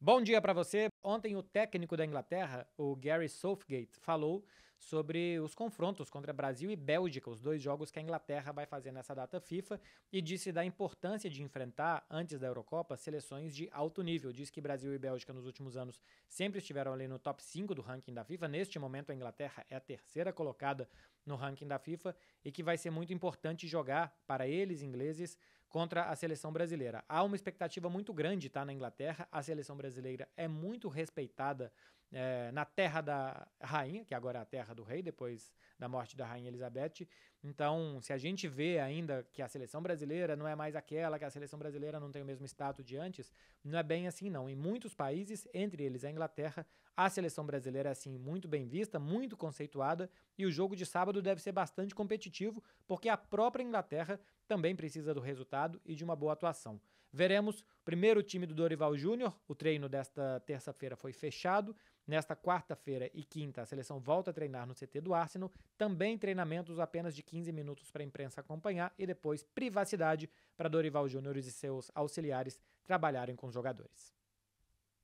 Bom dia para você. Ontem o técnico da Inglaterra, o Gary Southgate, falou sobre os confrontos contra Brasil e Bélgica, os dois jogos que a Inglaterra vai fazer nessa data FIFA, e disse da importância de enfrentar, antes da Eurocopa, seleções de alto nível. Diz que Brasil e Bélgica nos últimos anos sempre estiveram ali no top 5 do ranking da FIFA. Neste momento, a Inglaterra é a terceira colocada no ranking da FIFA e que vai ser muito importante jogar para eles, ingleses, contra a seleção brasileira. Há uma expectativa muito grande, tá? Na Inglaterra, a seleção brasileira é muito respeitada é, na terra da rainha, que agora é a terra do rei, depois da morte da rainha Elizabeth. Então, se a gente vê ainda que a seleção brasileira não é mais aquela, que a seleção brasileira não tem o mesmo status de antes, não é bem assim, não. Em muitos países, entre eles a Inglaterra, a seleção brasileira é assim muito bem vista, muito conceituada, e o jogo de sábado deve ser bastante competitivo, porque a própria Inglaterra também precisa do resultado e de uma boa atuação. Veremos primeiro o time do Dorival Júnior, o treino desta terça-feira foi fechado. Nesta quarta-feira e quinta, a seleção volta a treinar no CT do Arsenal, também treinamentos apenas de 15 minutos para a imprensa acompanhar e depois privacidade para Dorival Júnior e seus auxiliares trabalharem com os jogadores.